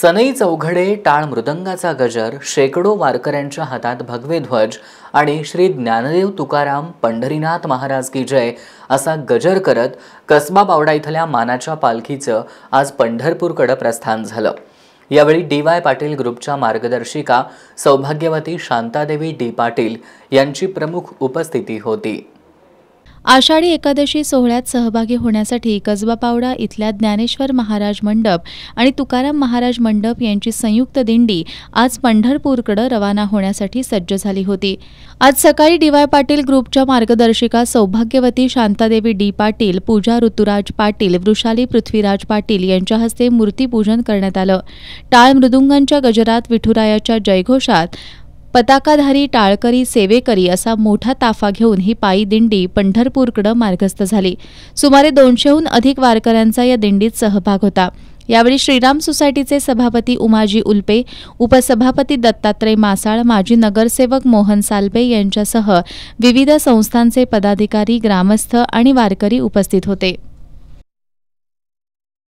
सनई चौघडे टाळ मृदंगाचा गजर शेकडो वारकऱ्यांच्या हातात भगवे ध्वज आणि श्री ज्ञानदेव तुकाराम पंढरीनाथ महाराज की जय असा गजर करत कसबा बावडा इथल्या मानाच्या पालखीचं आज पंढरपूरकडं प्रस्थान झालं यावेळी डी वाय पाटील ग्रुपच्या मार्गदर्शिका सौभाग्यवती शांतादेवी डी पाटील यांची प्रमुख उपस्थिती होती आषाढी एकादशी सोहळ्यात सहभागी होण्यासाठी कसबा पावडा इथल्या ज्ञानेश्वर महाराज मंडप आणि तुकाराम महाराज मंडप यांची संयुक्त दिंडी आज पंढरपूरकडे रवाना होण्यासाठी सज्ज झाली होती आज सकाळी डी वाय पाटील ग्रुपच्या मार्गदर्शिका सौभाग्यवती शांतादेवी डी पाटील पूजा ऋतुराज पाटील वृषाली पृथ्वीराज पाटील यांच्या हस्ते मूर्तीपूजन करण्यात आलं टाळ मृदुंगांच्या गजरात विठुरायाच्या जयघोषात पताकाधारी टाळकरी सेवेकरी असा मोठा ताफा घेऊन ही पायी दिंडी पंढरपूरकडे मार्गस्थ झाली सुमारे दोनशेहून अधिक वारकऱ्यांचा या दिंडीत सहभाग होता यावेळी श्रीराम सोसायटीचे सभापती उमाजी उल्पे उपसभापती दत्तात्रय मासाळ माजी नगरसेवक मोहन सालबे यांच्यासह विविध संस्थांचे पदाधिकारी ग्रामस्थ आणि वारकरी उपस्थित होते